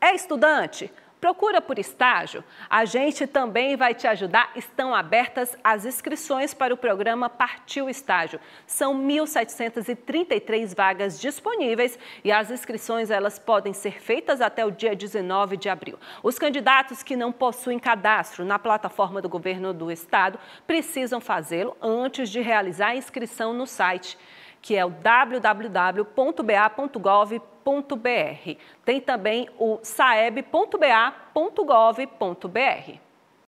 É estudante? Procura por estágio? A gente também vai te ajudar. Estão abertas as inscrições para o programa Partiu Estágio. São 1.733 vagas disponíveis e as inscrições elas podem ser feitas até o dia 19 de abril. Os candidatos que não possuem cadastro na plataforma do governo do estado precisam fazê-lo antes de realizar a inscrição no site que é o www.ba.gov.br. Tem também o saeb.ba.gov.br.